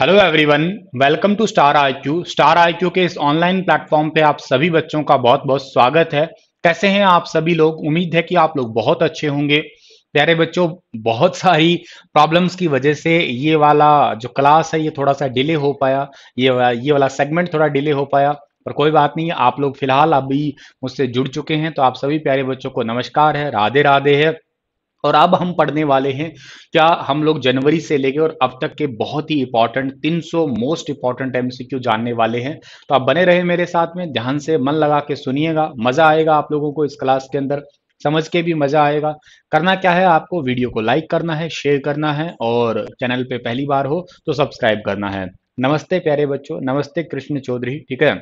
Hello everyone welcome to star IQ star IQ के इस online platform पे आप सभी बच्चों का बहुत बहुत स्वागत है कैसे हैं आप सभी लोग उम्मीद है कि आप लोग बहुत अच्छे होंगे प्यारे बच्चों बहुत सारी प्रॉब्लम्स की वजह से ये वाला जो क्लास है ये थोड़ा सा डिले हो पाया ये ये वाला सेगमेंट थोड़ा डिले हो पाया पर कोई बात नहीं आप लोग फिलहाल अभी मुझसे जुड़ चुके हैं तो आप सभी प्यारे बच्चों को नमस्कार है राधे राधे है और अब हम पढ़ने वाले हैं क्या हम लोग जनवरी से लेके और अब तक के बहुत ही इंपॉर्टेंट 300 मोस्ट इंपॉर्टेंट एमसीक्यू जानने वाले हैं तो आप बने रहे मेरे साथ में ध्यान से मन लगा के सुनिएगा मजा आएगा आप लोगों को इस क्लास के अंदर समझ के भी मजा आएगा करना क्या है आपको वीडियो को लाइक करना है शेयर करना है और चैनल पे पहली बार हो तो सब्सक्राइब करना है नमस्ते प्यारे बच्चों नमस्ते कृष्ण चौधरी ठीक है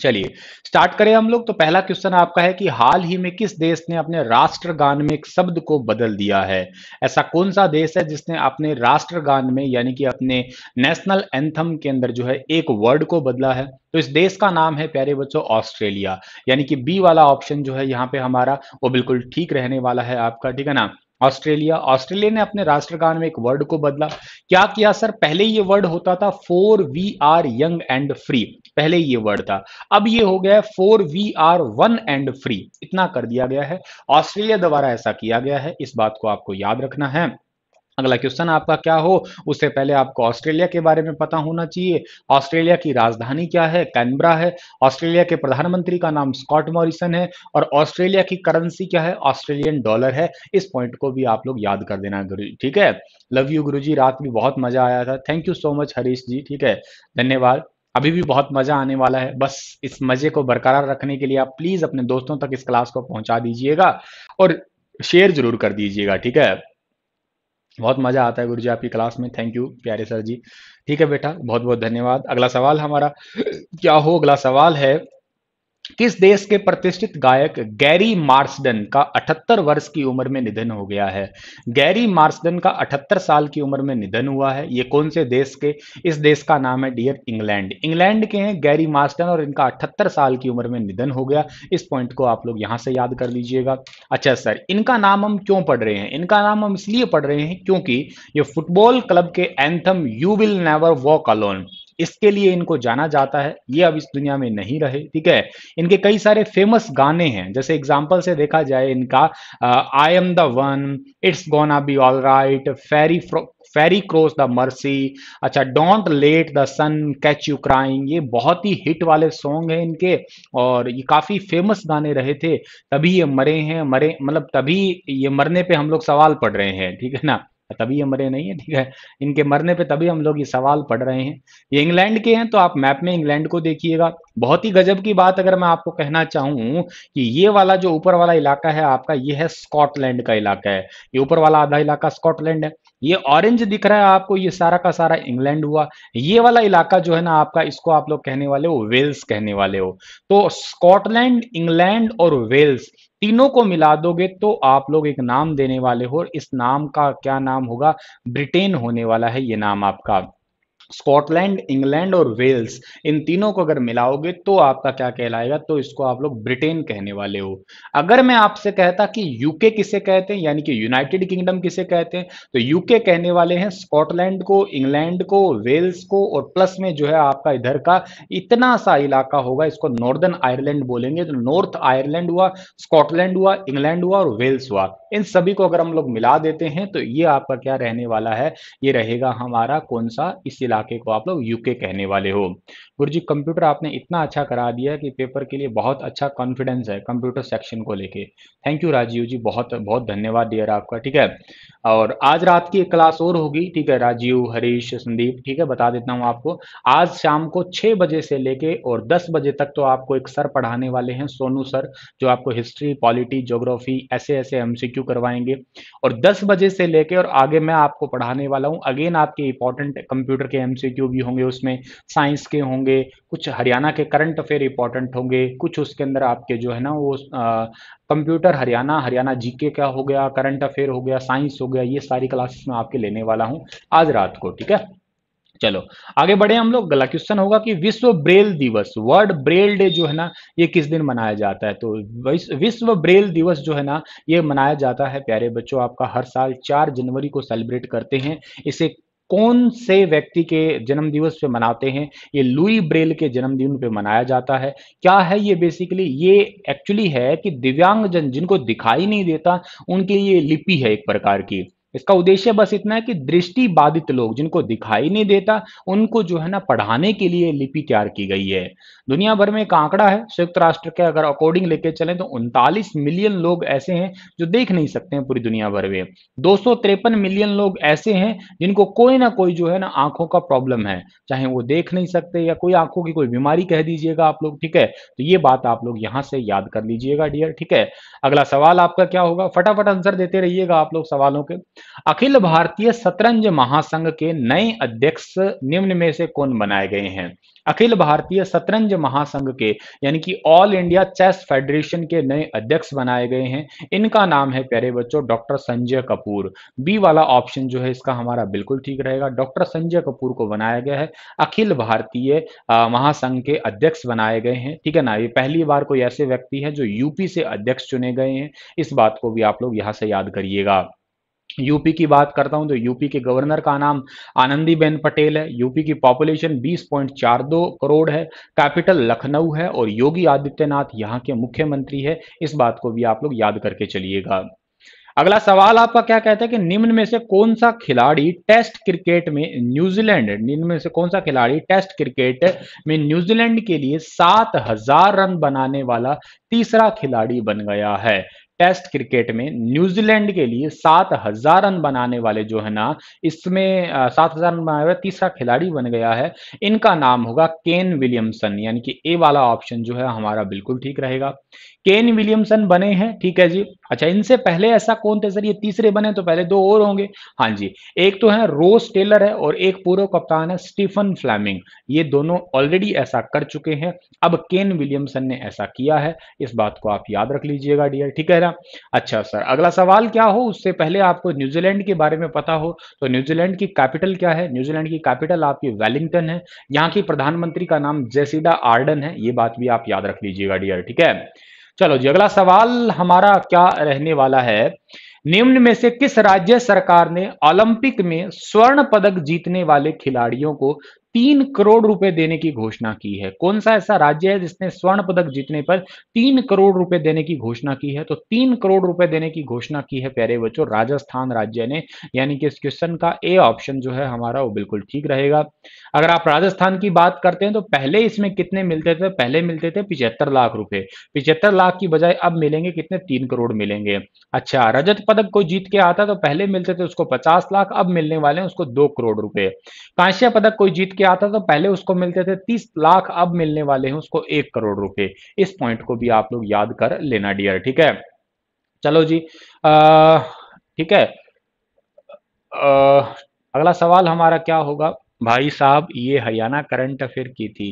चलिए स्टार्ट करें हम लोग तो पहला क्वेश्चन आपका है कि हाल ही में किस देश ने अपने राष्ट्रगान में एक शब्द को बदल दिया है ऐसा कौन सा देश है जिसने अपने राष्ट्रगान में यानी कि अपने नेशनल एंथम के अंदर जो है एक वर्ड को बदला है तो इस देश का नाम है प्यारे बच्चों ऑस्ट्रेलिया यानी कि बी वाला ऑप्शन जो है यहाँ पे हमारा वो बिल्कुल ठीक रहने वाला है आपका ठीक है ना ऑस्ट्रेलिया ऑस्ट्रेलिया ने अपने राष्ट्रगान में एक वर्ड को बदला क्या किया सर पहले ये वर्ड होता था for we are young and free पहले ये वर्ड था अब ये हो गया for we are one and free इतना कर दिया गया है ऑस्ट्रेलिया द्वारा ऐसा किया गया है इस बात को आपको याद रखना है अगला क्वेश्चन आपका क्या हो उससे पहले आपको ऑस्ट्रेलिया के बारे में पता होना चाहिए ऑस्ट्रेलिया की राजधानी क्या है कैनबरा है ऑस्ट्रेलिया के प्रधानमंत्री का नाम स्कॉट मॉरिसन है और ऑस्ट्रेलिया की करेंसी क्या है ऑस्ट्रेलियन डॉलर है इस पॉइंट को भी आप लोग याद कर देना गुरु ठीक है लव यू गुरु जी रात भी बहुत मजा आया था thank you so much Harish ji ठीक है धन्यवाद अभी भी बहुत मजा आने वाला है बस इस मजे को बरकरार रखने के लिए आप प्लीज अपने दोस्तों तक इस क्लास को पहुंचा दीजिएगा और शेयर जरूर कर दीजिएगा ठीक है बहुत मज़ा आता है गुरु जी आपकी क्लास में थैंक यू प्यारे सर जी ठीक है बेटा बहुत बहुत धन्यवाद अगला सवाल हमारा क्या हो अगला सवाल है किस देश के प्रतिष्ठित गायक गैरी मार्सडन का 78 वर्ष की उम्र में निधन हो गया है गैरी मार्सडन का 78 साल की उम्र में निधन हुआ है ये कौन से देश के इस देश का नाम है डियर इंग्लैंड इंग्लैंड के हैं गैरी मार्सडन और इनका 78 साल की उम्र में निधन हो गया इस पॉइंट को आप लोग यहां से याद कर लीजिएगा अच्छा सर इनका नाम हम क्यों पढ़ रहे हैं इनका नाम हम इसलिए पढ़ रहे हैं क्योंकि ये फुटबॉल क्लब के anthem you will never walk alone इसके लिए इनको जाना जाता है ये अब इस दुनिया में नहीं रहे ठीक है इनके कई सारे फेमस गाने हैं जैसे एग्जाम्पल से देखा जाए इनका I am the one it's gonna be all right ferry ferry cross the Mersey अच्छा don't let the sun catch you crying ये बहुत ही हिट वाले सॉन्ग हैं इनके और ये काफ़ी फेमस गाने रहे थे तभी ये मरे हैं मरे मतलब तभी ये मरने पे हम लोग सवाल पढ़ रहे हैं ठीक है ना तभी ये मरे नहीं है ठीक है इनके मरने पे तभी हम लोग ये सवाल पढ़ रहे हैं ये इंग्लैंड के हैं तो आप मैप में इंग्लैंड को देखिएगा बहुत ही गजब की बात अगर मैं आपको कहना चाहूं कि ये वाला जो ऊपर वाला इलाका है आपका ये है स्कॉटलैंड का इलाका है ये ऊपर वाला आधा इलाका स्कॉटलैंड है ये ऑरेंज दिख रहा है आपको ये सारा का सारा इंग्लैंड हुआ ये वाला इलाका जो है ना आपका इसको आप लोग कहने वाले हो वेल्स कहने वाले हो तो स्कॉटलैंड इंग्लैंड और वेल्स तीनों को मिला दोगे तो आप लोग एक नाम देने वाले हो और इस नाम का क्या नाम होगा ब्रिटेन होने वाला है ये नाम आपका स्कॉटलैंड इंग्लैंड और वेल्स इन तीनों को अगर मिलाओगे तो आपका क्या कहलाएगा तो इसको आप लोग ब्रिटेन कहने वाले हो अगर मैं आपसे कहता कि यूके किसे कहते हैं यानी कि यूनाइटेड किंगडम किसे कहते हैं तो यूके कहने वाले हैं स्कॉटलैंड को इंग्लैंड को वेल्स को और प्लस में जो है आपका इधर का इतना सा इलाका होगा इसको नॉर्दर्न आयरलैंड बोलेंगे तो नॉर्थ आयरलैंड हुआ स्कॉटलैंड हुआ इंग्लैंड हुआ और वेल्स हुआ इन सभी को अगर हम लोग मिला देते हैं तो ये आपका क्या रहने वाला है ये रहेगा हमारा कौन सा इस इलाके इलाके को आप लोग यूके कहने वाले हो गुरु जी कंप्यूटर आपने इतना अच्छा करा दिया कि पेपर के लिए बहुत अच्छा कॉन्फिडेंस है कंप्यूटर सेक्शन को लेके थैंक यू राजीव जी बहुत बहुत धन्यवाद डियर आपका ठीक है और आज रात की एक क्लास और होगी ठीक है राजीव हरीश संदीप ठीक है बता देता हूँ आपको आज शाम को छह बजे से लेके और दस बजे तक तो आपको एक सर पढ़ाने वाले हैं सोनू सर जो आपको हिस्ट्री पॉलिटी ज्योग्राफी ऐसे ऐसे एमसीक्यू करवाएंगे और दस बजे से लेके और आगे मैं आपको पढ़ाने वाला हूँ अगेन आपके इंपॉर्टेंट कंप्यूटर के एम एमसीक्यू जो भी होंगे उसमें साइंस के होंगे कुछ हरियाणा के करंट अफेयर इंपॉर्टेंट होंगे कुछ उसके अंदर आपके जो है ना वो कंप्यूटर हरियाणा हरियाणा जीके का हो गया करंट अफेयर हो गया साइंस हो गया ये सारी क्लासेस मैं आपके लेने वाला हूँ आज रात को ठीक है चलो आगे बढ़े हम लोग गला क्वेश्चन होगा कि विश्व ब्रेल दिवस वर्ल्ड ब्रेल डे जो है ना ये किस दिन मनाया जाता है तो विश्व ब्रेल दिवस जो है ना ये मनाया जाता है प्यारे बच्चों आपका हर साल चार जनवरी को सेलिब्रेट करते हैं इसे कौन से व्यक्ति के जन्मदिवस पे मनाते हैं ये लुई ब्रेल के जन्मदिन पे मनाया जाता है क्या है ये बेसिकली ये एक्चुअली है कि दिव्यांगजन जिनको दिखाई नहीं देता उनके लिए लिपि है एक प्रकार की इसका उद्देश्य बस इतना है कि दृष्टि बाधित लोग जिनको दिखाई नहीं देता उनको जो है ना पढ़ाने के लिए लिपि तैयार की गई है दुनिया भर में एक आंकड़ा है संयुक्त राष्ट्र के अगर अकॉर्डिंग लेके चले तो उनतालीस मिलियन लोग ऐसे हैं जो देख नहीं सकते हैं पूरी दुनिया भर में दो मिलियन लोग ऐसे हैं जिनको कोई ना कोई जो है ना आंखों का प्रॉब्लम है चाहे वो देख नहीं सकते या कोई आंखों की कोई बीमारी कह दीजिएगा आप लोग ठीक है तो ये बात आप लोग यहां से याद कर लीजिएगा डियर ठीक है अगला सवाल आपका क्या होगा फटाफट आंसर देते रहिएगा आप लोग सवालों के अखिल भारतीय शतरंज महासंघ के नए अध्यक्ष निम्न में से कौन बनाए गए हैं अखिल भारतीय शतरंज महासंघ के यानी कि ऑल इंडिया चेस फेडरेशन के नए अध्यक्ष बनाए गए हैं इनका नाम है प्यारे बच्चों डॉक्टर संजय कपूर बी वाला ऑप्शन जो है इसका हमारा बिल्कुल ठीक रहेगा डॉक्टर संजय कपूर को बनाया गया है अखिल भारतीय महासंघ के अध्यक्ष बनाए गए हैं ठीक है ना ये पहली बार कोई ऐसे व्यक्ति है जो यूपी से अध्यक्ष चुने गए हैं इस बात को भी आप लोग यहाँ से याद करिएगा यूपी की बात करता हूं तो यूपी के गवर्नर का नाम आनंदीबेन पटेल है यूपी की पॉपुलेशन 20.42 करोड़ है कैपिटल लखनऊ है और योगी आदित्यनाथ यहाँ के मुख्यमंत्री है इस बात को भी आप लोग याद करके चलिएगा अगला सवाल आपका क्या कहता है कि निम्न में से कौन सा खिलाड़ी टेस्ट क्रिकेट में न्यूजीलैंड निम्न में से कौन सा खिलाड़ी टेस्ट क्रिकेट में न्यूजीलैंड के लिए सात हजार रन बनाने वाला तीसरा खिलाड़ी बन गया है टेस्ट क्रिकेट में न्यूजीलैंड के लिए सात हजार रन बनाने वाले जो है ना इसमें सात हजार रन बनाने वाला तीसरा खिलाड़ी बन गया है इनका नाम होगा केन विलियमसन यानी कि ए वाला ऑप्शन जो है हमारा बिल्कुल ठीक रहेगा केन विलियमसन बने हैं ठीक है जी अच्छा इनसे पहले ऐसा कौन थे सर ये तीसरे बने तो पहले दो और होंगे हाँ जी एक तो है रोस टेलर है और एक पूर्व कप्तान है स्टीफन फ्लैमिंग ये दोनों ऑलरेडी ऐसा कर चुके हैं अब केन विलियमसन ने ऐसा किया है इस बात को आप याद रख लीजिएगा डियर ठीक है ना गया अच्छा सर अगला सवाल क्या हो उससे पहले आपको न्यूजीलैंड के बारे में पता हो तो न्यूजीलैंड की कैपिटल क्या है न्यूजीलैंड की कैपिटल आपकी वेलिंगटन है यहाँ की प्रधानमंत्री का नाम जेसिडा आर्डन है ये बात भी आप याद रख लीजिएगा डियर ठीक है चलो जी अगला सवाल हमारा क्या रहने वाला है निम्न में से किस राज्य सरकार ने ओलंपिक में स्वर्ण पदक जीतने वाले खिलाड़ियों को तीन करोड़ रुपए देने की घोषणा की है कौन सा ऐसा राज्य है जिसने स्वर्ण पदक जीतने पर तीन करोड़ रुपए देने की घोषणा की है तो तीन करोड़ रुपए देने की घोषणा की है प्यारे बच्चों राजस्थान राज्य ने यानी कि इस क्वेश्चन का ए ऑप्शन जो है हमारा वो बिल्कुल ठीक रहेगा अगर आप राजस्थान की बात करते हैं तो पहले इसमें कितने मिलते थे पहले मिलते थे पिछहत्तर लाख रुपए पिछहत्तर लाख की बजाय अब मिलेंगे कितने तीन करोड़ मिलेंगे अच्छा रजत पदक को जीत के आता तो पहले मिलते थे उसको पचास लाख अब मिलने वाले हैं उसको दो करोड़ रुपए कांस्या पदक कोई जीत के के आता तो पहले उसको मिलते थे तीस लाख अब मिलने वाले हैं उसको एक करोड़ रुपए इस पॉइंट को भी आप लोग याद कर लेना डियर ठीक है चलो जी ठीक है आ, अगला सवाल हमारा क्या होगा भाई साहब ये हरियाणा करंट अफेयर की थी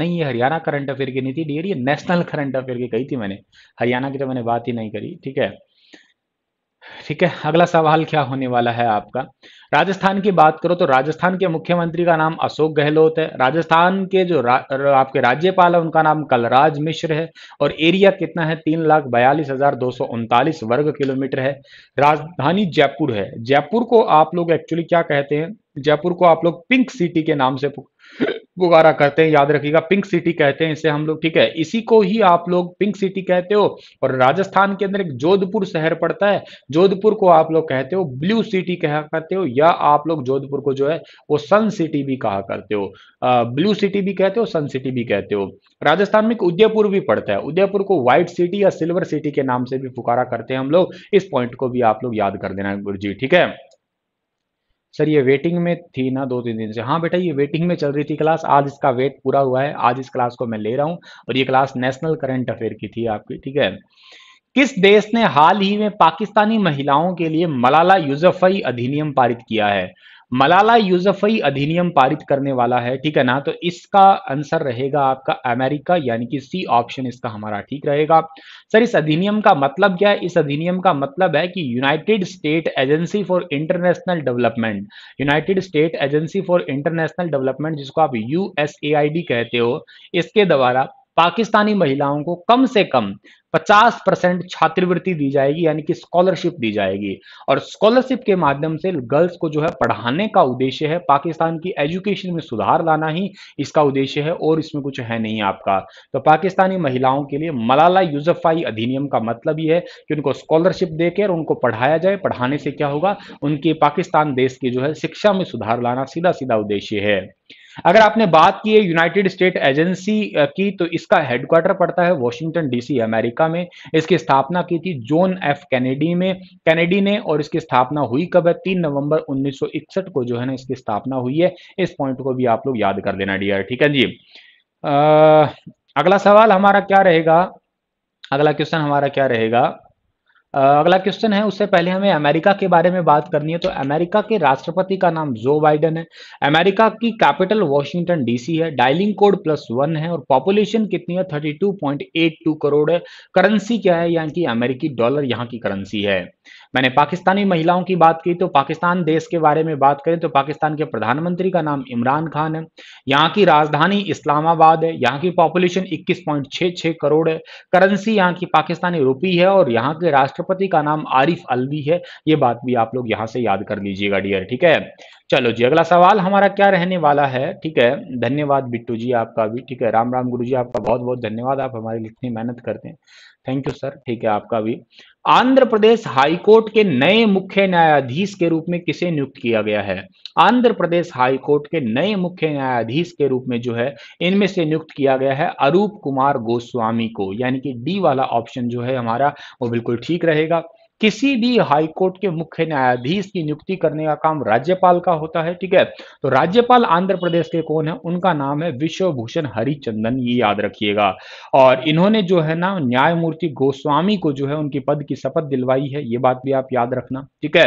नहीं ये हरियाणा करंट अफेयर की नहीं थी डियर ये नेशनल करंट अफेयर की कही थी मैंने हरियाणा की तो मैंने बात ही नहीं करी ठीक है ठीक है अगला सवाल क्या होने वाला है आपका राजस्थान की बात करो तो राजस्थान के मुख्यमंत्री का नाम अशोक गहलोत है राजस्थान के जो रा, आपके राज्यपाल है उनका नाम कलराज मिश्र है और एरिया कितना है तीन लाख बयालीस हजार दो सौ उनतालीस वर्ग किलोमीटर है राजधानी जयपुर है जयपुर को आप लोग एक्चुअली क्या कहते हैं जयपुर को आप लोग पिंक सिटी के नाम से पुकारा करते हैं याद रखिएगा पिंक सिटी कहते हैं इसे हम लोग ठीक है इसी को ही आप लोग पिंक सिटी कहते हो और राजस्थान के अंदर एक जोधपुर शहर पड़ता है जोधपुर को आप लोग कहते हो ब्लू सिटी कहा करते हो या आप लोग जोधपुर को जो है वो सन सिटी भी कहा करते हो आ, ब्लू सिटी भी कहते हो सन सिटी भी कहते हो राजस्थान में एक उदयपुर भी पड़ता है उदयपुर को व्हाइट सिटी या सिल्वर सिटी के नाम से भी पुकारा करते हैं हम लोग इस पॉइंट को भी आप लोग याद कर देना गुरु जी ठीक है सर ये वेटिंग में थी ना दो तीन दिन से हाँ बेटा ये वेटिंग में चल रही थी क्लास आज इसका वेट पूरा हुआ है आज इस क्लास को मैं ले रहा हूँ और ये क्लास नेशनल करंट अफेयर की थी आपकी ठीक है किस देश ने हाल ही में पाकिस्तानी महिलाओं के लिए मलाला यूजफई अधिनियम पारित किया है मलाला यूजफई अधिनियम पारित करने वाला है ठीक है ना तो इसका आंसर रहेगा आपका अमेरिका यानी कि सी ऑप्शन इसका हमारा ठीक रहेगा सर इस अधिनियम का मतलब क्या है इस अधिनियम का मतलब है कि United State Agency for International Development United State Agency for International Development जिसको आप यूएसएआईडी कहते हो इसके द्वारा पाकिस्तानी महिलाओं को कम से कम 50 परसेंट छात्रवृत्ति दी जाएगी यानी कि स्कॉलरशिप दी जाएगी और स्कॉलरशिप के माध्यम से गर्ल्स को जो है पढ़ाने का उद्देश्य है पाकिस्तान की एजुकेशन में सुधार लाना ही इसका उद्देश्य है और इसमें कुछ है नहीं आपका तो पाकिस्तानी महिलाओं के लिए मलाला यूजफाई अधिनियम का मतलब ये है कि उनको स्कॉलरशिप देकर उनको पढ़ाया जाए पढ़ाने से क्या होगा उनके पाकिस्तान देश की जो है शिक्षा में सुधार लाना सीधा सीधा उद्देश्य है अगर आपने बात की है यूनाइटेड स्टेट एजेंसी की तो इसका हेडक्वार्टर पड़ता है वॉशिंगटन डीसी अमेरिका में इसकी स्थापना की थी जोन एफ कैनेडी में कैनेडी ने और इसकी स्थापना हुई कब है तीन नवंबर 1961 को जो है ना इसकी स्थापना हुई है इस पॉइंट को भी आप लोग याद कर देना डियर ठीक है जी आ, अगला सवाल हमारा क्या रहेगा अगला क्वेश्चन हमारा क्या रहेगा अगला क्वेश्चन है उससे पहले हमें अमेरिका के बारे में बात करनी है तो अमेरिका के राष्ट्रपति का नाम जो बाइडन है अमेरिका की कैपिटल वॉशिंगटन डीसी है डायलिंग कोड प्लस वन है और पॉपुलेशन कितनी है thirty two point eight two crore है करेंसी क्या है यानी कि अमेरिकी डॉलर यहाँ की करेंसी है मैंने पाकिस्तानी महिलाओं की बात की तो पाकिस्तान देश के बारे में बात करें तो पाकिस्तान के प्रधानमंत्री का नाम इमरान खान है यहाँ की राजधानी इस्लामाबाद है यहाँ की पॉपुलेशन 21.66 करोड़ है करेंसी यहाँ की पाकिस्तानी रुपी है और यहाँ के राष्ट्रपति का नाम आरिफ अलवी है ये बात भी आप लोग यहाँ से याद कर लीजिएगा डियर ठीक है चलो जी अगला सवाल हमारा क्या रहने वाला है ठीक है धन्यवाद बिट्टू जी आपका भी ठीक है राम राम गुरु जी आपका बहुत बहुत धन्यवाद आप हमारे लिए इतनी मेहनत करते हैं थैंक यू सर ठीक है आपका भी आंध्र प्रदेश हाईकोर्ट के नए मुख्य न्यायाधीश के रूप में किसे नियुक्त किया गया है आंध्र प्रदेश हाईकोर्ट के नए मुख्य न्यायाधीश के रूप में जो है इनमें से नियुक्त किया गया है अरूप कुमार गोस्वामी को यानी कि डी वाला ऑप्शन जो है हमारा वो बिल्कुल ठीक रहेगा किसी भी हाईकोर्ट के मुख्य न्यायाधीश की नियुक्ति करने का काम राज्यपाल का होता है ठीक है तो राज्यपाल आंध्र प्रदेश के कौन है उनका नाम है विश्वभूषण हरिचंदन ये याद रखिएगा और इन्होंने जो है ना न्यायमूर्ति गोस्वामी को जो है उनकी पद की शपथ दिलवाई है ये बात भी आप याद रखना ठीक है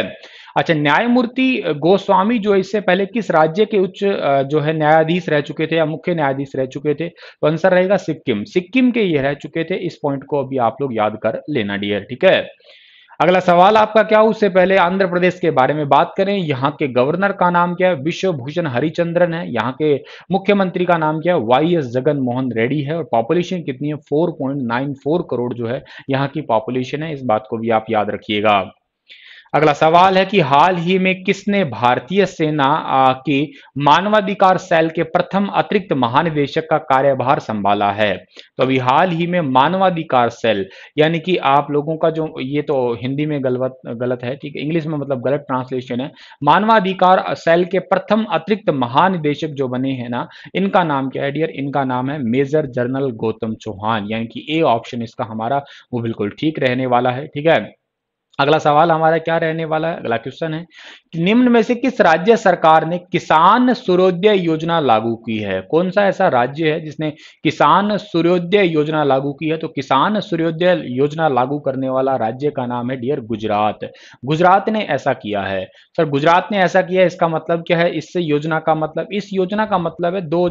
अच्छा न्यायमूर्ति गोस्वामी जो इससे पहले किस राज्य के उच्च जो है न्यायाधीश रह चुके थे या मुख्य न्यायाधीश रह चुके थे तो आंसर रहेगा सिक्किम सिक्किम के ये रह चुके थे इस पॉइंट को अभी आप लोग याद कर लेना डियर ठीक है अगला सवाल आपका क्या उससे पहले आंध्र प्रदेश के बारे में बात करें यहाँ के गवर्नर का नाम क्या है विश्वभूषण हरिचंद्रन है यहाँ के मुख्यमंत्री का नाम क्या है वाई एस जगन मोहन रेड्डी है और पॉपुलेशन कितनी है 4.94 करोड़ जो है यहाँ की पॉपुलेशन है इस बात को भी आप याद रखिएगा अगला सवाल है कि हाल ही में किसने भारतीय सेना के मानवाधिकार सेल के प्रथम अतिरिक्त महानिदेशक का कार्यभार संभाला है तो अभी हाल ही में मानवाधिकार सेल यानी कि आप लोगों का जो ये तो हिंदी में गलत गलत है ठीक है इंग्लिश में मतलब गलत ट्रांसलेशन है मानवाधिकार सेल के प्रथम अतिरिक्त महानिदेशक जो बने हैं ना इनका नाम क्या है डियर इनका नाम है मेजर जनरल गौतम चौहान यानी कि ए ऑप्शन इसका हमारा वो बिल्कुल ठीक रहने वाला है ठीक है अगला सवाल हमारा क्या रहने वाला है अगला क्वेश्चन है कि निम्न में से किस राज्य सरकार ने किसान सूर्योदय योजना लागू की है कौन सा ऐसा राज्य है जिसने किसान सूर्योदय योजना लागू की है तो किसान सूर्योदय योजना लागू करने वाला राज्य का नाम है डियर गुजरात गुजरात ने ऐसा किया है सर गुजरात ने ऐसा किया है इसका मतलब क्या है इस योजना का मतलब इस योजना का मतलब है दो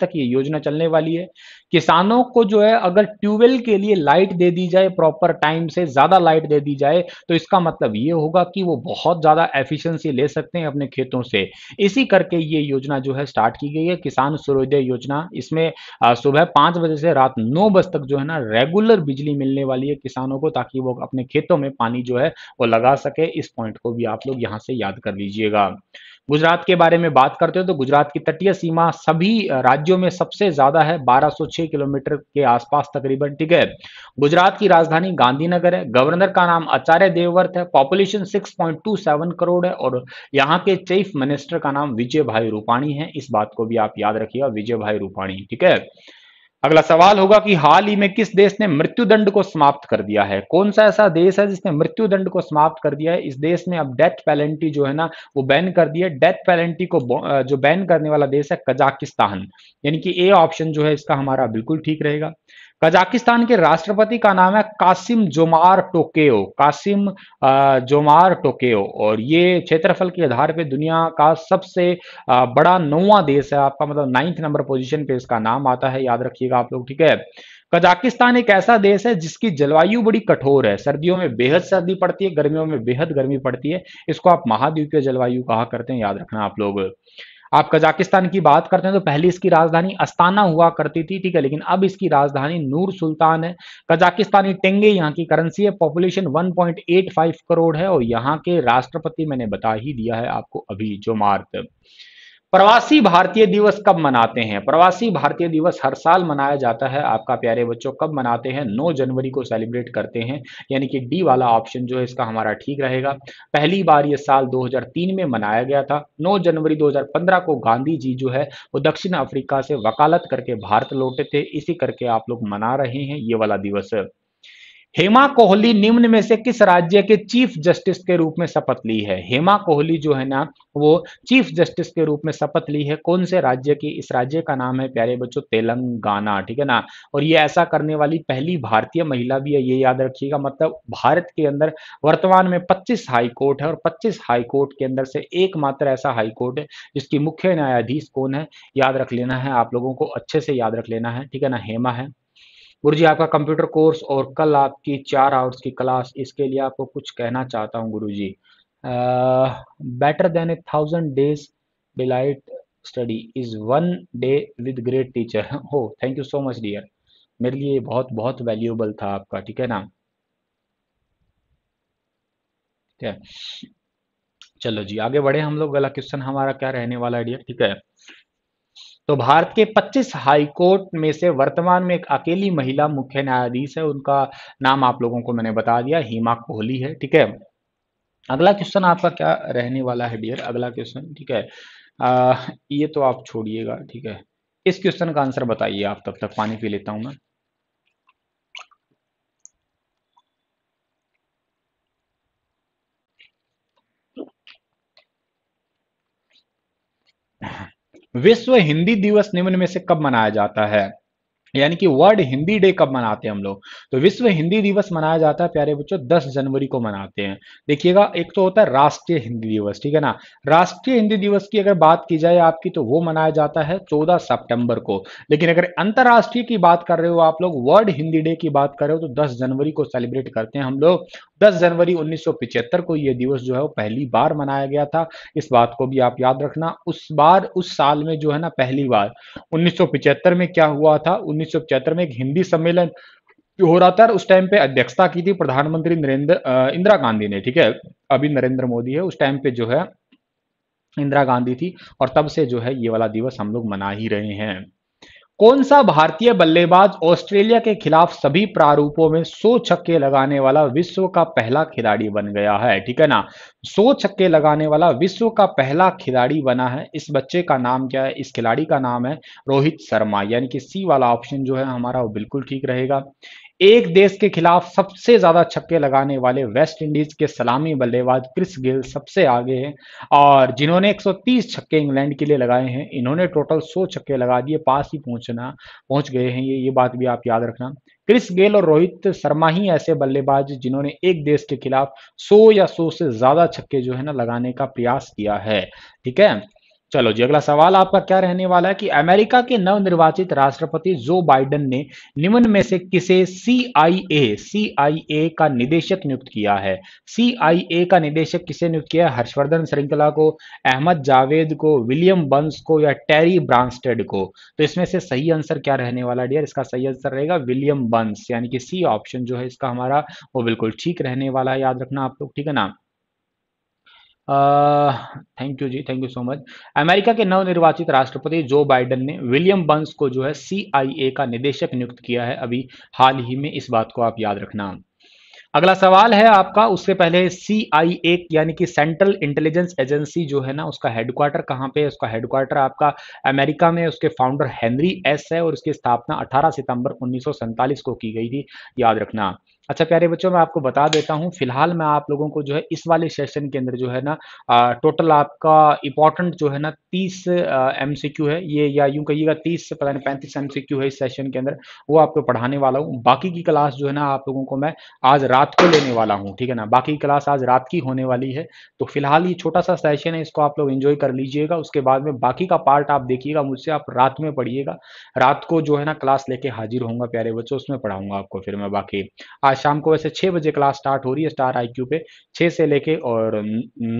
तक ये योजना चलने वाली है किसानों को जो है अगर ट्यूबवेल के लिए लाइट दे दी जाए प्रॉपर टाइम से ज़्यादा लाइट दे दी जाए तो इसका मतलब ये होगा कि वो बहुत ज़्यादा एफिशिएंसी ले सकते हैं अपने खेतों से इसी करके ये योजना जो है स्टार्ट की गई है किसान सूर्योदय योजना इसमें सुबह पांच बजे से रात नौ बजे तक जो है ना रेगुलर बिजली मिलने वाली है किसानों को ताकि वो अपने खेतों में पानी जो है वो लगा सके इस पॉइंट को भी आप लोग यहाँ से याद कर लीजिएगा गुजरात के बारे में बात करते हो तो गुजरात की तटीय सीमा सभी राज्यों में सबसे ज्यादा है 1206 किलोमीटर के आसपास तकरीबन ठीक है गुजरात की राजधानी गांधीनगर है गवर्नर का नाम आचार्य देवव्रत है पॉपुलेशन 6.27 करोड़ है और यहाँ के चीफ मिनिस्टर का नाम विजय भाई रूपाणी है इस बात को भी आप याद रखिएगा विजय भाई रूपाणी ठीक है अगला सवाल होगा कि हाल ही में किस देश ने मृत्यु दंड को समाप्त कर दिया है कौन सा ऐसा देश है जिसने मृत्यु दंड को समाप्त कर दिया है इस देश ने अब डेथ पेनल्टी जो है ना वो बैन कर दी है डेथ पेनल्टी को जो बैन करने वाला देश है कजाकिस्तान यानी कि ए ऑप्शन जो है इसका हमारा बिल्कुल ठीक रहेगा कजाकिस्तान के राष्ट्रपति का नाम है कासिम जोमार टोकेओ कासिम जोमार टोकेओ और ये क्षेत्रफल के आधार पे दुनिया का सबसे बड़ा नौवा देश है आपका मतलब नाइन्थ नंबर पोजीशन पे इसका नाम आता है याद रखिएगा आप लोग ठीक है कजाकिस्तान एक ऐसा देश है जिसकी जलवायु बड़ी कठोर है सर्दियों में बेहद सर्दी पड़ती है गर्मियों में बेहद गर्मी पड़ती है इसको आप महाद्वीपीय जलवायु कहा करते हैं याद रखना आप लोग आप कजाकिस्तान की बात करते हैं तो पहले इसकी राजधानी अस्ताना हुआ करती थी ठीक है लेकिन अब इसकी राजधानी नूर सुल्तान है कजाकिस्तानी टेंगे यहाँ की करेंसी है पॉपुलेशन 1.85 करोड़ है और यहाँ के राष्ट्रपति मैंने बता ही दिया है आपको अभी जो मार्ग प्रवासी भारतीय दिवस कब मनाते हैं प्रवासी भारतीय दिवस हर साल मनाया जाता है आपका प्यारे बच्चों कब मनाते हैं 9 जनवरी को सेलिब्रेट करते हैं यानी कि डी वाला ऑप्शन जो है इसका हमारा ठीक रहेगा पहली बार ये साल 2003 में मनाया गया था 9 जनवरी 2015 को गांधी जी जो है वो दक्षिण अफ्रीका से वकालत करके भारत लौटे थे इसी करके आप लोग मना रहे हैं ये वाला दिवस हेमा कोहली निम्न में से किस राज्य के चीफ जस्टिस के रूप में शपथ ली है हेमा कोहली जो है ना वो चीफ जस्टिस के रूप में शपथ ली है कौन से राज्य की इस राज्य का नाम है प्यारे बच्चों तेलंगाना ठीक है ना और ये ऐसा करने वाली पहली भारतीय महिला भी है ये याद रखिएगा मतलब भारत के अंदर वर्तमान में पच्चीस हाईकोर्ट है और पच्चीस हाईकोर्ट के अंदर से एकमात्र ऐसा हाईकोर्ट है जिसकी मुख्य न्यायाधीश कौन है याद रख लेना है आप लोगों को अच्छे से याद रख लेना है ठीक है ना हेमा है गुरु जी आपका कंप्यूटर कोर्स और कल आपकी चार आवर्स की क्लास इसके लिए आपको कुछ कहना चाहता हूँ गुरु जी better than a thousand days diligent study is one day with great teacher हो thank you so much dear मेरे लिए बहुत बहुत वैल्यूएबल था आपका ठीक है ना ठीक है चलो जी आगे बढ़े हम लोग अगला क्वेश्चन हमारा क्या रहने वाला है डियर ठीक है तो भारत के 25 हाई कोर्ट में से वर्तमान में एक अकेली महिला मुख्य न्यायाधीश है उनका नाम आप लोगों को मैंने बता दिया हेमा कोहली है ठीक है अगला क्वेश्चन आपका क्या रहने वाला है डियर अगला क्वेश्चन ठीक है आ, ये तो आप छोड़िएगा ठीक है इस क्वेश्चन का आंसर बताइए आप तब तक पानी पी लेता हूं मैं Yeah. विश्व हिंदी दिवस निम्न में से कब मनाया जाता है यानी कि वर्ल्ड हिंदी डे कब मनाते हैं हम लोग तो विश्व हिंदी दिवस मनाया जाता है प्यारे बच्चों 10 जनवरी को मनाते हैं देखिएगा एक तो होता है राष्ट्रीय हिंदी दिवस ठीक है ना राष्ट्रीय हिंदी दिवस की अगर बात की जाए आपकी तो वो मनाया जाता है 14 सितंबर को लेकिन अगर अंतर्राष्ट्रीय की बात कर रहे हो आप लोग वर्ल्ड हिंदी डे की बात कर रहे हो तो दस जनवरी को सेलिब्रेट करते हैं हम लोग दस जनवरी उन्नीस को यह दिवस जो है वो पहली बार मनाया गया था इस बात को भी आप याद रखना उस बार उस साल में जो है ना पहली बार उन्नीस में क्या हुआ था उन्नीस में एक हिंदी सम्मेलन हो रहा था उस टाइम पे अध्यक्षता की थी प्रधानमंत्री नरेंद्र इंदिरा गांधी ने ठीक है अभी नरेंद्र मोदी है उस टाइम पे जो है इंदिरा गांधी थी और तब से जो है ये वाला दिवस हम लोग मना ही रहे हैं कौन सा भारतीय बल्लेबाज ऑस्ट्रेलिया के खिलाफ सभी प्रारूपों में 100 छक्के लगाने वाला विश्व का पहला खिलाड़ी बन गया है ठीक है ना 100 छक्के लगाने वाला विश्व का पहला खिलाड़ी बना है इस बच्चे का नाम क्या है इस खिलाड़ी का नाम है रोहित शर्मा यानी कि सी वाला ऑप्शन जो है हमारा वो बिल्कुल ठीक रहेगा एक देश के खिलाफ सबसे ज्यादा छक्के लगाने वाले वेस्ट इंडीज के सलामी बल्लेबाज क्रिस गिल सबसे आगे हैं और जिन्होंने 130 छक्के इंग्लैंड के लिए लगाए हैं इन्होंने टोटल 100 छक्के लगा दिए पास ही पहुंचना पहुंच गए हैं ये ये बात भी आप याद रखना क्रिस गेल और रोहित शर्मा ही ऐसे बल्लेबाज जिन्होंने एक देश के खिलाफ 100 या 100 से ज्यादा छक्के जो है ना लगाने का प्रयास किया है ठीक है चलो जी अगला सवाल आपका क्या रहने वाला है कि अमेरिका के नवनिर्वाचित राष्ट्रपति जो बाइडन ने निम्न में से किसे सीआईए सीआईए का निदेशक नियुक्त किया है सीआईए का निदेशक किसे नियुक्त किया है हर्षवर्धन श्रृंखला को अहमद जावेद को विलियम बंस को या टेरी ब्रांस्टेड को तो इसमें से सही आंसर क्या रहने वाला डियर इसका सही आंसर रहेगा विलियम बंस यानी कि सी ऑप्शन जो है इसका हमारा वो बिल्कुल ठीक रहने वाला है याद रखना आप लोग ठीक है ना थैंक यू जी थैंक यू सो मच अमेरिका के नवनिर्वाचित राष्ट्रपति जो बाइडन ने विलियम बंस को जो है सीआईए का निदेशक नियुक्त किया है अभी हाल ही में इस बात को आप याद रखना अगला सवाल है आपका उससे पहले सी आई ए यानी कि सेंट्रल इंटेलिजेंस एजेंसी जो है ना उसका हेडक्वार्टर कहाँ पे है उसका हेडक्वार्टर आपका अमेरिका में उसके फाउंडर हेनरी एस है और उसकी स्थापना 18 सितंबर उन्नीस को की गई थी याद रखना अच्छा प्यारे बच्चों मैं आपको बता देता हूँ फिलहाल मैं आप लोगों को जो है इस वाले सेशन के अंदर जो है ना टोटल आपका इंपॉर्टेंट जो है ना तीस एम है ये या यूं कहिएगा तीस से पता नहीं पैंतीस एम है इस सेशन के अंदर वो आपको पढ़ाने वाला हूँ बाकी की क्लास जो है ना आप लोगों को मैं आज रात को लेने वाला हूँ ठीक है ना बाकी क्लास आज रात की होने वाली है तो फिलहाल ये छोटा सा सेशन है इसको आप लोग इन्जॉय कर लीजिएगा उसके बाद में बाकी का पार्ट आप देखिएगा मुझसे आप रात में पढ़िएगा रात को जो है ना क्लास लेके हाजिर होंगे प्यारे बच्चों उसमें पढ़ाऊंगा आपको फिर मैं बाकी आज शाम को वैसे छः बजे क्लास स्टार्ट हो रही है स्टार आई पे छः से लेके और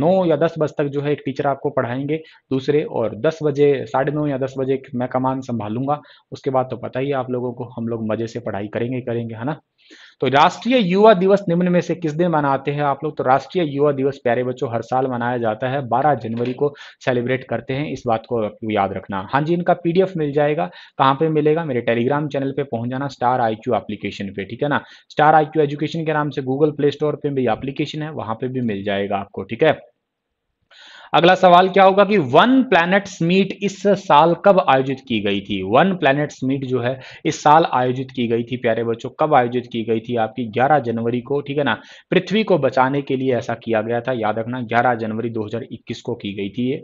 नौ या दस बजे तक जो है एक टीचर आपको पढ़ाएंगे दूसरे और दस बजे साढ़े नौ या दस बजे मैं कमान संभालूंगा उसके बाद तो पता ही आप लोगों को हम लोग मज़े से पढ़ाई करेंगे करेंगे है ना तो राष्ट्रीय युवा दिवस निम्न में से किस दिन मनाते हैं आप लोग तो राष्ट्रीय युवा दिवस प्यारे बच्चों हर साल मनाया जाता है 12 जनवरी को सेलिब्रेट करते हैं इस बात को याद रखना हाँ जी इनका पीडीएफ मिल जाएगा कहाँ पे मिलेगा मेरे टेलीग्राम चैनल पे पहुंच जाना स्टार आई क्यू एप्लीकेशन पे ठीक है ना स्टार आई एजुकेशन के नाम से गूगल प्ले स्टोर पर भी एप्लीकेशन है वहां पर भी मिल जाएगा आपको ठीक है अगला सवाल क्या होगा कि वन प्लैनेट मीट इस साल कब आयोजित की गई थी वन प्लैनेट मीट जो है इस साल आयोजित की गई थी प्यारे बच्चों कब आयोजित की गई थी आपकी 11 जनवरी को ठीक है ना पृथ्वी को बचाने के लिए ऐसा किया गया था याद रखना 11 जनवरी 2021 को की गई थी ये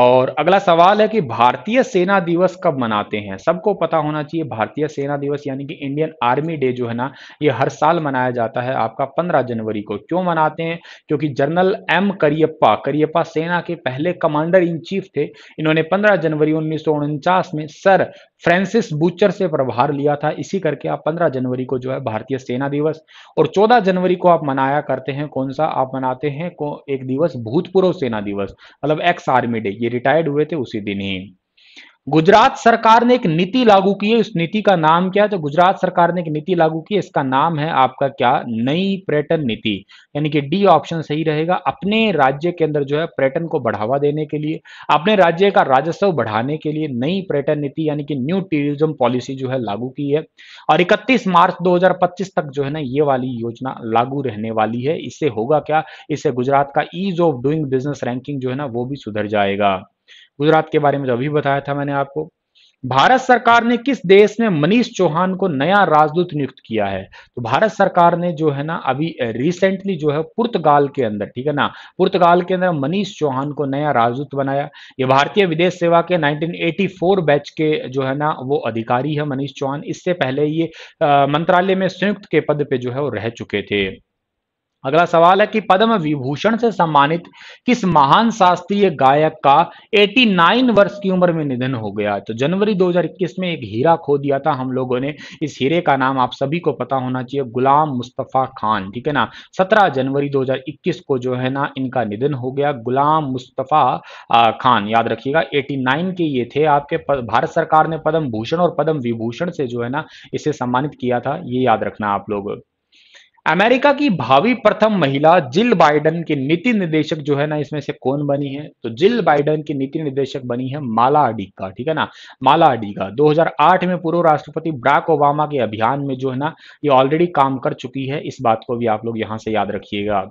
और अगला सवाल है कि भारतीय सेना दिवस कब मनाते हैं सबको पता होना चाहिए भारतीय सेना दिवस यानी कि इंडियन आर्मी डे जो है ना ये हर साल मनाया जाता है आपका पंद्रह जनवरी को क्यों मनाते हैं क्योंकि जनरल एम करियप्पा करियप्पा सेना सेना के पहले कमांडर इन चीफ थे इन्होंने 15 जनवरी उन्नीस में सर फ्रांसिस बूचर से प्रभार लिया था इसी करके आप 15 जनवरी को जो है भारतीय सेना दिवस और 14 जनवरी को आप मनाया करते हैं कौन सा आप मनाते हैं को एक दिवस भूतपूर्व सेना दिवस मतलब एक्स आर्मी डे ये रिटायर्ड हुए थे उसी दिन ही गुजरात सरकार ने एक नीति लागू की है उस नीति का नाम क्या है तो गुजरात सरकार ने एक नीति लागू की है इसका नाम है आपका क्या नई पर्यटन नीति यानी कि डी ऑप्शन सही रहेगा अपने राज्य के अंदर जो है पर्यटन को बढ़ावा देने के लिए अपने राज्य का राजस्व बढ़ाने के लिए नई पर्यटन नीति यानी कि न्यू टूरिज्म पॉलिसी जो है लागू की है और इकतीस मार्च दो तक जो है ना ये वाली योजना लागू रहने वाली है इससे होगा क्या इससे गुजरात का ease of doing business ranking जो है ना वो भी सुधर जाएगा गुजरात के बारे में तो अभी बताया था मैंने आपको भारत सरकार ने किस देश में मनीष चौहान को नया राजदूत नियुक्त किया है तो भारत सरकार ने जो है ना अभी रिसेंटली जो है पुर्तगाल के अंदर ठीक है ना पुर्तगाल के अंदर मनीष चौहान को नया राजदूत बनाया ये भारतीय विदेश सेवा के 1984 बैच के जो है ना वो अधिकारी है मनीष चौहान इससे पहले ये मंत्रालय में संयुक्त के पद पे जो है वो रह चुके थे अगला सवाल है कि पद्म विभूषण से सम्मानित किस महान शास्त्रीय गायक का 89 वर्ष की उम्र में निधन हो गया तो जनवरी 2021 में एक हीरा खो दिया था हम लोगों ने इस हीरे का नाम आप सभी को पता होना चाहिए गुलाम मुस्तफ़ा खान ठीक है ना 17 जनवरी 2021 को जो है ना इनका निधन हो गया गुलाम मुस्तफ़ा खान याद रखिएगा एटी के ये थे आपके भारत सरकार ने पद्म भूषण और पद्म विभूषण से जो है ना इसे सम्मानित किया था ये याद रखना आप लोग अमेरिका की भावी प्रथम महिला जिल बाइडन के नीति निदेशक जो है ना इसमें से कौन बनी है तो जिल बाइडन की नीति निदेशक बनी है माला अडीका ठीक है ना माला अडीका 2008 में पूर्व राष्ट्रपति ब्राक ओबामा के अभियान में जो है ना ये ऑलरेडी काम कर चुकी है इस बात को भी आप लोग यहां से याद रखिएगा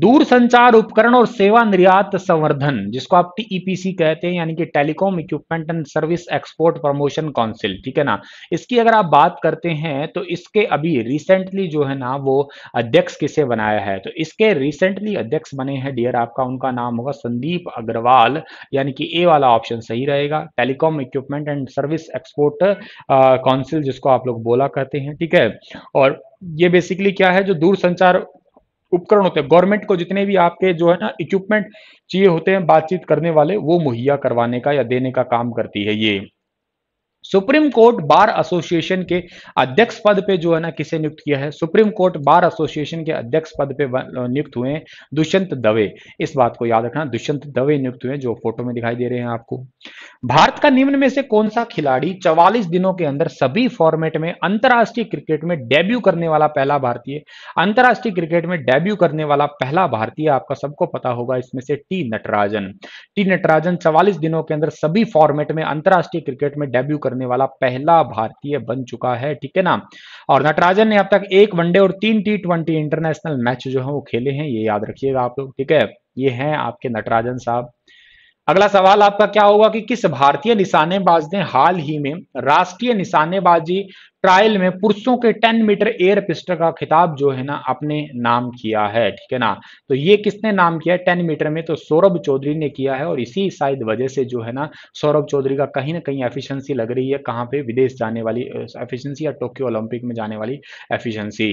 दूर संचार उपकरण और सेवा निर्यात संवर्धन जिसको आप टीईपीसी कहते हैं यानी कि telecom equipment and service export promotion council ठीक है ना इसकी अगर आप बात करते हैं तो इसके अभी रिसेंटली जो है ना वो अध्यक्ष किसे बनाया है तो इसके रिसेंटली अध्यक्ष बने हैं डियर आपका उनका नाम होगा संदीप अग्रवाल यानी कि ए वाला ऑप्शन सही रहेगा telecom equipment and service export council जिसको आप लोग बोला कहते हैं ठीक है और ये बेसिकली क्या है जो दूर संचार उपकरण होते हैं गवर्नमेंट को जितने भी आपके जो है ना इक्विपमेंट चाहिए होते हैं बातचीत करने वाले वो मुहैया करवाने का या देने का काम करती है ये सुप्रीम कोर्ट बार एसोसिएशन के अध्यक्ष पद पे जो है ना किसे नियुक्त किया है सुप्रीम कोर्ट बार एसोसिएशन के अध्यक्ष पद पे नियुक्त हुए दुष्यंत दवे इस बात को याद रखना दुष्यंत दवे नियुक्त हुए जो फोटो में दिखाई दे रहे हैं आपको भारत का निम्न में से कौन सा खिलाड़ी 44 दिनों के अंदर सभी फॉर्मेट में अंतर्राष्ट्रीय क्रिकेट में डेब्यू करने वाला पहला भारतीय अंतर्राष्ट्रीय क्रिकेट में डेब्यू करने वाला पहला भारतीय आपका सबको पता होगा इसमें से टी नटराजन टी नटराजन चवालीस दिनों के अंदर सभी फॉर्मेट में अंतर्राष्ट्रीय क्रिकेट में डेब्यू करने वाला पहला भारतीय बन चुका है ठीक है ना और नटराजन ने अब तक एक वनडे और तीन टी ट्वेंटी इंटरनेशनल मैच जो है वो खेले हैं ये याद रखिएगा आप लोग ठीक है ये हैं आपके नटराजन साहब अगला सवाल आपका क्या होगा कि किस भारतीय निशानेबाज ने हाल ही में राष्ट्रीय निशानेबाजी ट्रायल में पुरुषों के 10 मीटर एयर पिस्टल का खिताब जो है ना अपने नाम किया है ठीक है ना तो ये किसने नाम किया है 10 मीटर में तो सौरभ चौधरी ने किया है और इसी शायद वजह से जो है ना सौरभ चौधरी का कहीं ना कहीं एफिशिएंसी लग रही है कहाँ पे विदेश जाने वाली एफिशिएंसी या टोक्यो ओलंपिक में जाने वाली एफिशियंसी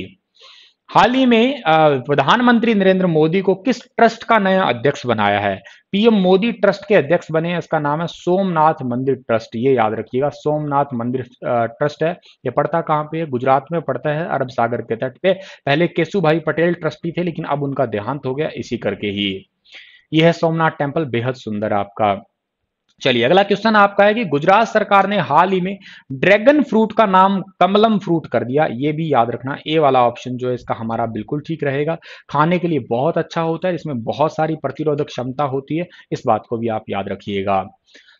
हाल ही में प्रधानमंत्री नरेंद्र मोदी को किस ट्रस्ट का नया अध्यक्ष बनाया है पीएम मोदी ट्रस्ट के अध्यक्ष बने हैं इसका नाम है सोमनाथ मंदिर ट्रस्ट ये याद रखिएगा सोमनाथ मंदिर ट्रस्ट है ये पड़ता कहाँ पे है गुजरात में पड़ता है अरब सागर के तट पे पहले केशु भाई पटेल ट्रस्टी थे लेकिन अब उनका देहांत हो गया इसी करके ही ये है सोमनाथ टेम्पल बेहद सुंदर आपका चलिए अगला क्वेश्चन आपका है कि गुजरात सरकार ने हाल ही में ड्रैगन फ्रूट का नाम कमलम फ्रूट कर दिया ये भी याद रखना ए वाला ऑप्शन जो है इसका हमारा बिल्कुल ठीक रहेगा खाने के लिए बहुत अच्छा होता है इसमें बहुत सारी प्रतिरोधक क्षमता होती है इस बात को भी आप याद रखिएगा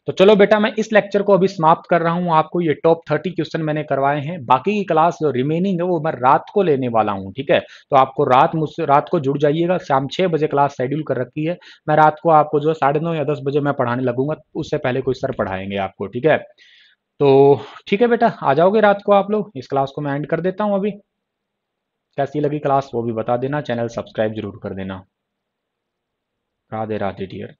तो चलो बेटा मैं इस लेक्चर को अभी समाप्त कर रहा हूँ आपको ये टॉप थर्टी क्वेश्चन मैंने करवाए हैं बाकी की क्लास जो रिमेनिंग है वो मैं रात को लेने वाला हूँ ठीक है तो आपको रात मुझसे रात को जुड़ जाइएगा शाम छह बजे क्लास शेड्यूल कर रखी है मैं रात को आपको जो है साढ़े नौ या दस बजे मैं पढ़ाने लगूंगा उससे पहले कोई सर पढ़ाएंगे आपको ठीक है तो ठीक है बेटा आ जाओगे रात को आप लोग इस क्लास को मैं एंड कर देता हूँ अभी कैसी लगी क्लास वो भी बता देना चैनल सब्सक्राइब जरूर कर देना राधे राधे डियर